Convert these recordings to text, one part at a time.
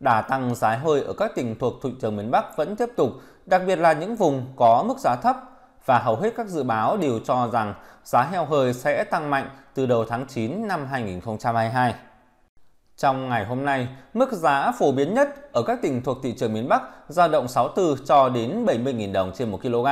Đà tăng giá hơi ở các tỉnh thuộc thị trường miền Bắc vẫn tiếp tục, đặc biệt là những vùng có mức giá thấp và hầu hết các dự báo đều cho rằng giá heo hơi sẽ tăng mạnh từ đầu tháng 9 năm 2022. Trong ngày hôm nay, mức giá phổ biến nhất ở các tỉnh thuộc thị trường miền Bắc dao động 64 cho đến 70.000 đồng trên 1 kg.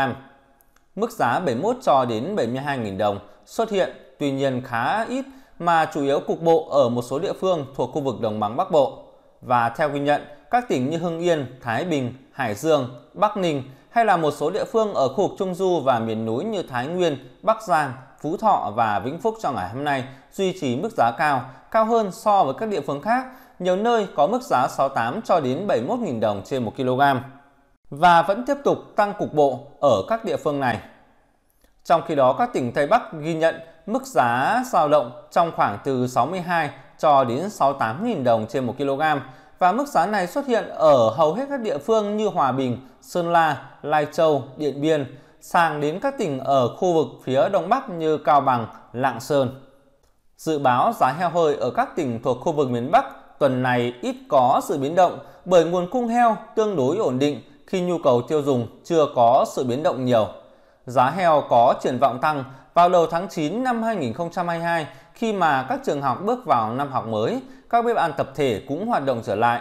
Mức giá 71 cho đến 72.000 đồng xuất hiện tuy nhiên khá ít mà chủ yếu cục bộ ở một số địa phương thuộc khu vực đồng bằng Bắc Bộ và theo ghi nhận, các tỉnh như Hưng Yên, Thái Bình, Hải Dương, Bắc Ninh hay là một số địa phương ở khu vực Trung Du và miền núi như Thái Nguyên, Bắc Giang, Phú Thọ và Vĩnh Phúc trong ngày hôm nay duy trì mức giá cao, cao hơn so với các địa phương khác, nhiều nơi có mức giá 68 cho đến 71.000 đồng trên 1 kg và vẫn tiếp tục tăng cục bộ ở các địa phương này. Trong khi đó, các tỉnh Tây Bắc ghi nhận mức giá dao động trong khoảng từ 62 cho đến 68.000 đồng trên 1 kg và mức giá này xuất hiện ở hầu hết các địa phương như Hòa Bình, Sơn La, Lai Châu, Điện Biên, sang đến các tỉnh ở khu vực phía Đông Bắc như Cao Bằng, Lạng Sơn. Dự báo giá heo hơi ở các tỉnh thuộc khu vực miền Bắc tuần này ít có sự biến động bởi nguồn cung heo tương đối ổn định khi nhu cầu tiêu dùng chưa có sự biến động nhiều. Giá heo có triển vọng tăng vào đầu tháng 9 năm 2022, khi mà các trường học bước vào năm học mới, các bếp ăn tập thể cũng hoạt động trở lại.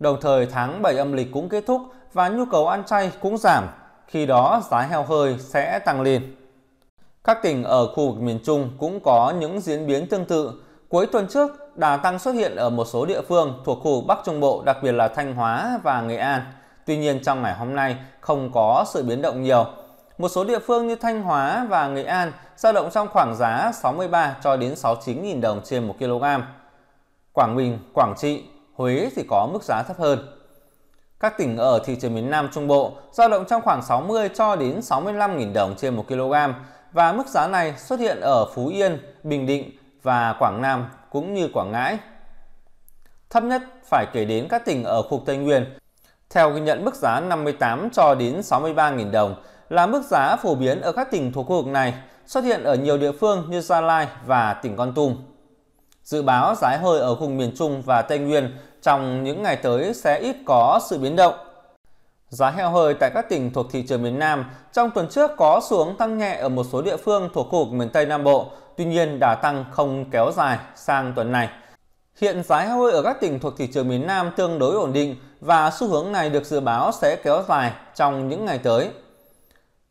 Đồng thời tháng 7 âm lịch cũng kết thúc và nhu cầu ăn chay cũng giảm, khi đó giá heo hơi sẽ tăng lên. Các tỉnh ở khu vực miền Trung cũng có những diễn biến tương tự. Cuối tuần trước, đà tăng xuất hiện ở một số địa phương thuộc khu Bắc Trung Bộ, đặc biệt là Thanh Hóa và Nghệ An. Tuy nhiên trong ngày hôm nay không có sự biến động nhiều. Một số địa phương như Thanh Hóa và Nghệ An dao động trong khoảng giá 63 cho đến 69.000 đồng trên 1 kg. Quảng Bình, Quảng Trị, Huế thì có mức giá thấp hơn. Các tỉnh ở thị trường miền Nam Trung Bộ dao động trong khoảng 60 cho đến 65.000 đồng trên 1 kg và mức giá này xuất hiện ở Phú Yên, Bình Định và Quảng Nam cũng như Quảng Ngãi. Thấp nhất phải kể đến các tỉnh ở khu Tây Nguyên. Theo ghi nhận mức giá 58 cho đến 63.000 đồng là mức giá phổ biến ở các tỉnh thuộc khu vực này, xuất hiện ở nhiều địa phương như Gia Lai và tỉnh Con Tum. Dự báo giá hơi ở vùng miền Trung và Tây Nguyên trong những ngày tới sẽ ít có sự biến động. Giá heo hơi tại các tỉnh thuộc thị trường miền Nam trong tuần trước có xuống tăng nhẹ ở một số địa phương thuộc khu vực miền Tây Nam Bộ, tuy nhiên đã tăng không kéo dài sang tuần này. Hiện giá heo hơi ở các tỉnh thuộc thị trường miền Nam tương đối ổn định và xu hướng này được dự báo sẽ kéo dài trong những ngày tới.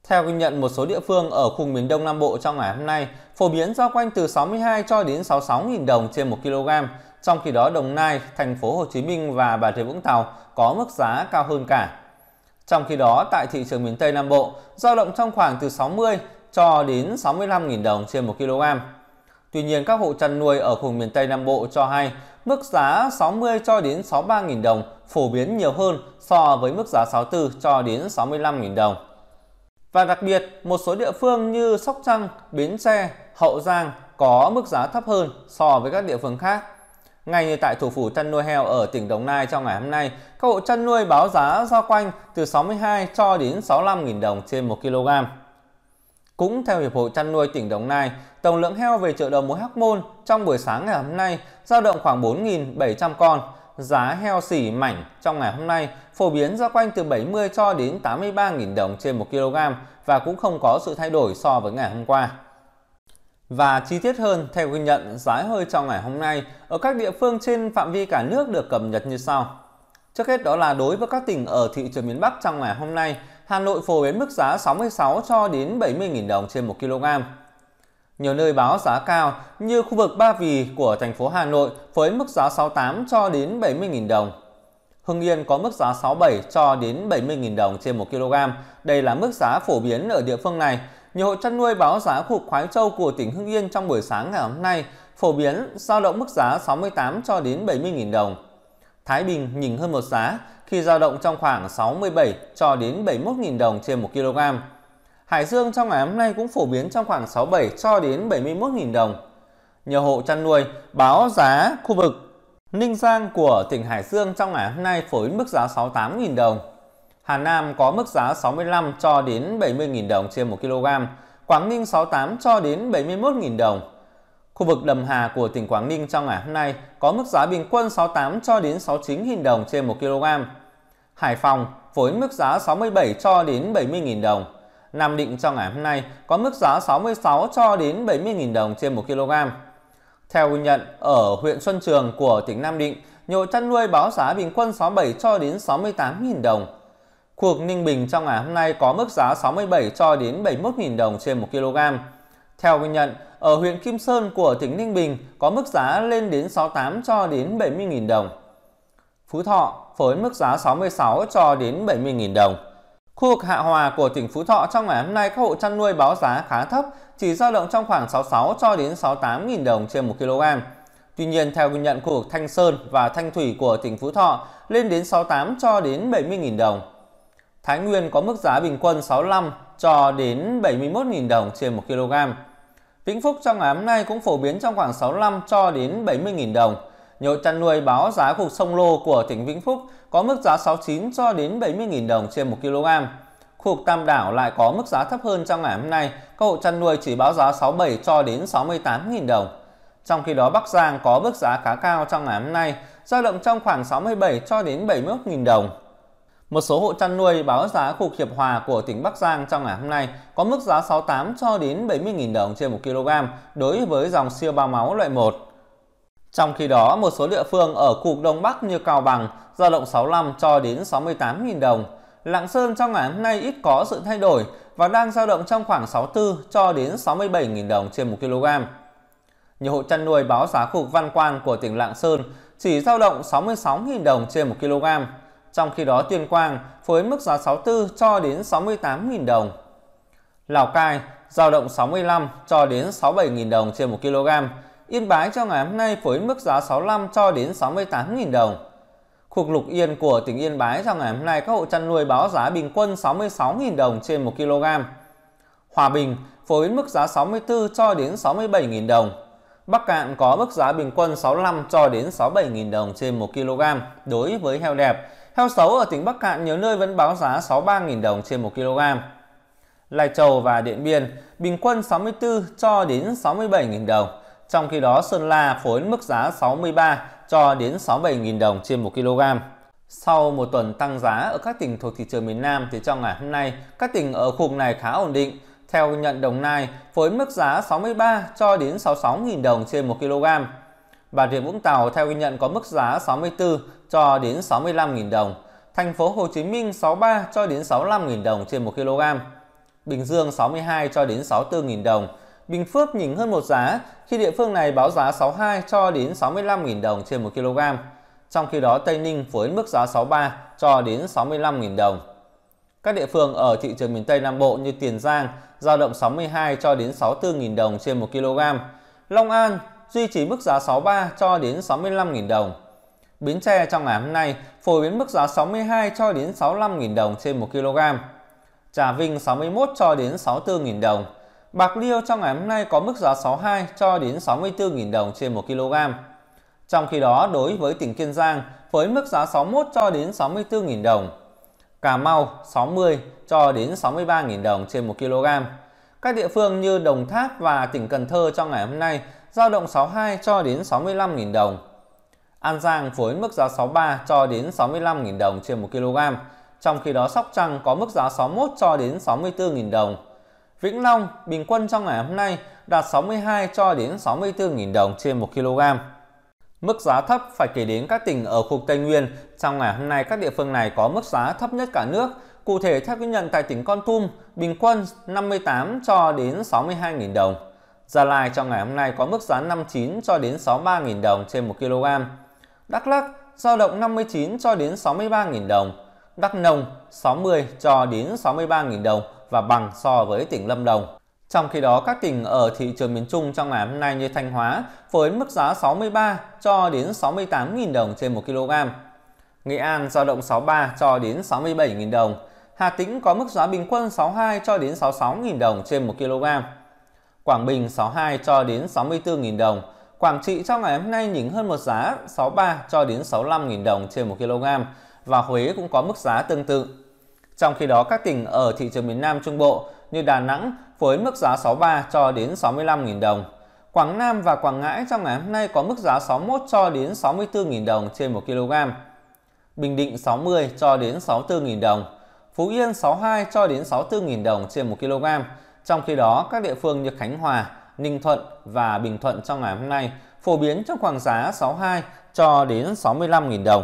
Theo ghi nhận một số địa phương ở khu miền Đông Nam Bộ trong ngày hôm nay, phổ biến giao quanh từ 62 cho đến 66.000 đồng trên 1 kg, trong khi đó Đồng Nai, thành phố Hồ Chí Minh và Bà Rịa Vũng Tàu có mức giá cao hơn cả. Trong khi đó, tại thị trường miền Tây Nam Bộ, giao động trong khoảng từ 60 cho đến 65.000 đồng trên 1 kg. Tuy nhiên, các hộ chăn nuôi ở khu miền Tây Nam Bộ cho hay mức giá 60 cho đến 63.000 đồng phổ biến nhiều hơn so với mức giá 64 cho đến 65.000 đồng. Và đặc biệt, một số địa phương như Sóc Trăng, Bến Tre, Hậu Giang có mức giá thấp hơn so với các địa phương khác. Ngay như tại thủ phủ chăn nuôi heo ở tỉnh Đồng Nai trong ngày hôm nay, các hộ chăn nuôi báo giá giao quanh từ 62 cho đến 65.000 đồng trên 1 kg. Cũng theo Hiệp hội chăn nuôi tỉnh Đồng Nai, tổng lượng heo về chợ đầu mối Hóc Môn trong buổi sáng ngày hôm nay giao động khoảng 4.700 con. Giá heo xỉ mảnh trong ngày hôm nay phổ biến giao quanh từ 70 cho đến 83.000 đồng trên 1 kg, và cũng không có sự thay đổi so với ngày hôm qua. Và chi tiết hơn, theo ghi nhận, giá hơi trong ngày hôm nay ở các địa phương trên phạm vi cả nước được cập nhật như sau. Trước hết đó là đối với các tỉnh ở thị trường miền Bắc trong ngày hôm nay, Hà Nội phổ biến mức giá 66 cho đến 70.000 đồng trên 1 kg. Nhiều nơi báo giá cao như khu vực Ba Vì của thành phố Hà Nội với mức giá 68 cho đến 70.000 đồng. Hưng Yên có mức giá 67 cho đến 70.000 đồng trên 1 kg. Đây là mức giá phổ biến ở địa phương này. Nhiều hộ chăn nuôi báo giá cục khoái châu của tỉnh Hưng Yên trong buổi sáng ngày hôm nay phổ biến giao động mức giá 68 cho đến 70.000 đồng. Thái Bình nhìn hơn một giá khi giao động trong khoảng 67 cho đến 71.000 đồng trên 1 kg. Hải Dương trong ngày hôm nay cũng phổ biến trong khoảng 67 cho đến 71.000 đồng. Nhiều hộ chăn nuôi báo giá khu vực Ninh Giang của tỉnh Hải Dương trong ngày hôm nay phổ biến mức giá 68.000 đồng. Hà Nam có mức giá 65 cho đến 70.000 đồng trên 1 kg, Quảng Ninh 68 cho đến 71.000 đồng. Khu vực Đầm Hà của tỉnh Quảng Ninh trong ngày hôm nay có mức giá bình quân 68 cho đến 69.000 đồng trên 1 kg. Hải Phòng phổ biến mức giá 67 cho đến 70.000 đồng. Nam Định trong ngày hôm nay có mức giá 66 cho đến 70.000 đồng trên 1 kg. Theo ghi nhận, ở huyện Xuân Trường của tỉnh Nam Định, nhộ chăn nuôi báo giá bình quân 67 cho đến 68.000 đồng. Cuộc Ninh Bình trong ngày hôm nay có mức giá 67 cho đến 71.000 đồng trên 1 kg. Theo ghi nhận, ở huyện Kim Sơn của tỉnh Ninh Bình có mức giá lên đến 68 cho đến 70.000 đồng. Phú Thọ với mức giá 66 cho đến 70.000 đồng. Khu vực hạ hòa của tỉnh Phú Thọ trong ngày hôm nay các hộ chăn nuôi báo giá khá thấp, chỉ dao động trong khoảng 66 cho đến 68.000 đồng trên 1 kg. Tuy nhiên, theo ghi nhận khu vực Thanh Sơn và Thanh Thủy của tỉnh Phú Thọ lên đến 68 cho đến 70.000 đồng. Thái Nguyên có mức giá bình quân 65 cho đến 71.000 đồng trên 1 kg. Vĩnh Phúc trong ngày hôm nay cũng phổ biến trong khoảng 65 cho đến 70.000 đồng. Nhiều chăn nuôi báo giá cục sông Lô của tỉnh Vĩnh Phúc có mức giá 69 cho đến 70.000 đồng trên 1 kg. Khu Tam Đảo lại có mức giá thấp hơn trong ngày hôm nay, các hộ chăn nuôi chỉ báo giá 67 cho đến 68.000 đồng. Trong khi đó Bắc Giang có mức giá khá cao trong ngày hôm nay, dao động trong khoảng 67 cho đến 71.000 đồng. Một số hộ chăn nuôi báo giá khu hiệp hòa của tỉnh Bắc Giang trong ngày hôm nay có mức giá 68 cho đến 70.000 đồng trên 1 kg đối với dòng siêu bao máu loại 1. Trong khi đó, một số địa phương ở cục Đông Bắc như Cao Bằng dao động 65 cho đến 68.000 đồng. Lạng Sơn trong ngày hôm nay ít có sự thay đổi và đang dao động trong khoảng 64 cho đến 67.000 đồng trên 1 kg. Nhiều hộ chăn nuôi báo giá khu Văn Quan của tỉnh Lạng Sơn chỉ dao động 66.000 đồng trên 1 kg. Trong khi đó Tuyên Quang với mức giá 64 cho đến 68.000 đồng. Lào Cai dao động 65 cho đến 67.000 đồng trên 1 kg Yên Bái cho ngày hôm nay với mức giá 65 cho đến 68.000 đồng. Cuộc lục yên của tỉnh Yên Bái trong ngày hôm nay các hộ chăn nuôi báo giá bình quân 66.000 đồng trên 1 kg. Hòa Bình phổ biến mức giá 64 cho đến 67.000 đồng. Bắc Cạn có mức giá bình quân 65 cho đến 67.000 đồng trên 1 kg đối với heo đẹp. Heo xấu ở tỉnh Bắc Cạn nhiều nơi vẫn báo giá 63.000 đồng trên 1 kg. Lai Châu và Điện Biên bình quân 64 cho đến 67.000 đồng. Trong khi đó Sơn La phối mức giá 63 cho đến 67.000 đồng trên 1 kg. Sau một tuần tăng giá ở các tỉnh thuộc thị trường miền Nam thì trong ngày hôm nay, các tỉnh ở khu vực này khá ổn định. Theo nhận Đồng Nai, phối mức giá 63 cho đến 66.000 đồng trên 1 kg. Bà Rịa Vũng Tàu theo ghi nhận có mức giá 64 cho đến 65.000 đồng. Thành phố Hồ Chí Minh 63 cho đến 65.000 đồng trên 1 kg. Bình Dương 62 cho đến 64.000 đồng. Bình Phước nhỉnh hơn một giá khi địa phương này báo giá 62 cho đến 65.000 đồng trên 1 kg. Trong khi đó Tây Ninh với mức giá 63 cho đến 65.000 đồng. Các địa phương ở thị trường miền Tây Nam Bộ như Tiền Giang giao động 62 cho đến 64.000 đồng trên 1 kg. Long An duy trì mức giá 63 cho đến 65.000 đồng. Bến Tre trong ngày hôm nay phổ biến mức giá 62 cho đến 65.000 đồng trên 1 kg. Trà Vinh 61 cho đến 64.000 đồng. Bạc liêu trong ngày hôm nay có mức giá 62 cho đến 64.000 đồng trên 1 kg. Trong khi đó, đối với tỉnh Kiên Giang, với mức giá 61 cho đến 64.000 đồng. Cà Mau 60 cho đến 63.000 đồng trên 1 kg. Các địa phương như Đồng Tháp và tỉnh Cần Thơ trong ngày hôm nay giao động 62 cho đến 65.000 đồng. An Giang với mức giá 63 cho đến 65.000 đồng trên 1 kg, trong khi đó Sóc Trăng có mức giá 61 cho đến 64.000 đồng. Vĩnh Long bình quân trong ngày hôm nay đạt 62 cho đến 64.000 đồng trên 1 kg. Mức giá thấp phải kể đến các tỉnh ở khu Tây Nguyên. Trong ngày hôm nay, các địa phương này có mức giá thấp nhất cả nước. Cụ thể, theo ghi nhận tại tỉnh Con Tum, bình quân 58 cho đến 62.000 đồng. Gia Lai trong ngày hôm nay có mức giá 59 cho đến 63.000 đồng trên 1 kg. Đắk Lắk giao động 59 cho đến 63.000 đồng. Đắk Nông 60 cho đến 63.000 đồng và bằng so với tỉnh Lâm Đồng. Trong khi đó, các tỉnh ở thị trường miền Trung trong ngày hôm nay như Thanh Hóa với mức giá 63 cho đến 68.000 đồng trên 1 kg. Nghệ An giao động 63 cho đến 67.000 đồng. Hà Tĩnh có mức giá bình quân 62 cho đến 66.000 đồng trên 1 kg. Quảng Bình 62 cho đến 64.000 đồng. Quảng Trị trong ngày hôm nay nhỉnh hơn một giá 63 cho đến 65.000 đồng trên 1 kg và Huế cũng có mức giá tương tự. Trong khi đó, các tỉnh ở thị trường miền Nam Trung Bộ như Đà Nẵng với mức giá 63 cho đến 65.000 đồng. Quảng Nam và Quảng Ngãi trong ngày hôm nay có mức giá 61 cho đến 64.000 đồng trên 1 kg. Bình Định 60 cho đến 64.000 đồng. Phú Yên 62 cho đến 64.000 đồng trên 1 kg. Trong khi đó, các địa phương như Khánh Hòa, Ninh Thuận và Bình Thuận trong ngày hôm nay phổ biến trong khoảng giá 62 cho đến 65.000 đồng.